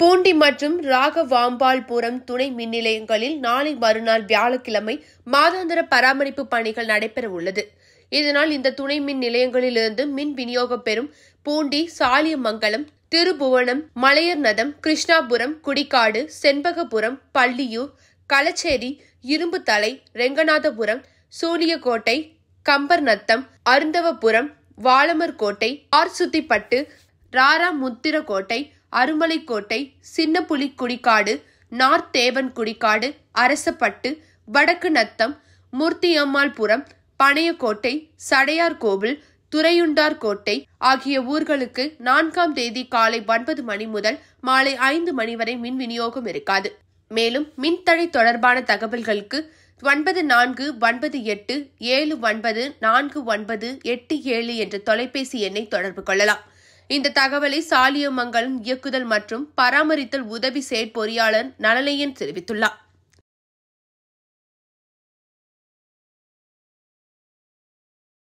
பூண்டி மற்றும் ராகவாம்பால்புரம் துணை மின் நிலையங்களில் நாளை மறுநாள் வியாழக்கிழமை மாதாந்திர பராமரிப்பு பணிகள் நடைபெற உள்ளது இதனால் இந்த துணை மின் நிலையங்களிலிருந்து மின் விநியோகம் பெறும் பூண்டி சாலியமங்கலம் திருபுவனம் மலையர் நதம் கிருஷ்ணாபுரம் குடிக்காடு செண்பகபுரம் பள்ளியூர் களச்சேரி இரும்புத்தலை ரெங்கநாதபுரம் சூலியக்கோட்டை கம்பர்நத்தம் அருந்தவபுரம் வாளமர்கோட்டை ஆர்சுத்திப்பட்டு ராராமுத்திரக்கோட்டை அருமலைக்கோட்டை சின்ன குடிக்காடு நார்த் குடிக்காடு அரசப்பட்டு வடக்கு நத்தம் மூர்த்தியம்மாள்புரம் பனையக்கோட்டை சடையார் கோவில் துறையுண்டார் கோட்டை ஆகிய ஊர்களுக்கு நான்காம் தேதி காலை ஒன்பது மணி முதல் மாலை ஐந்து மணி வரை மின் விநியோகம் இருக்காது மேலும் மின்தடை தொடர்பான தகவல்களுக்கு ஒன்பது நான்கு ஒன்பது எட்டு ஏழு ஒன்பது நான்கு ஒன்பது எட்டு ஏழு என்ற தொலைபேசி எண்ணை தொடர்பு கொள்ளலாம் இந்த தகவலை சாலியமங்கலம் இயக்குதல் மற்றும் பராமரித்தல் உதவி செயற்பொறியாளர் நலனையன் தெரிவித்துள்ளார்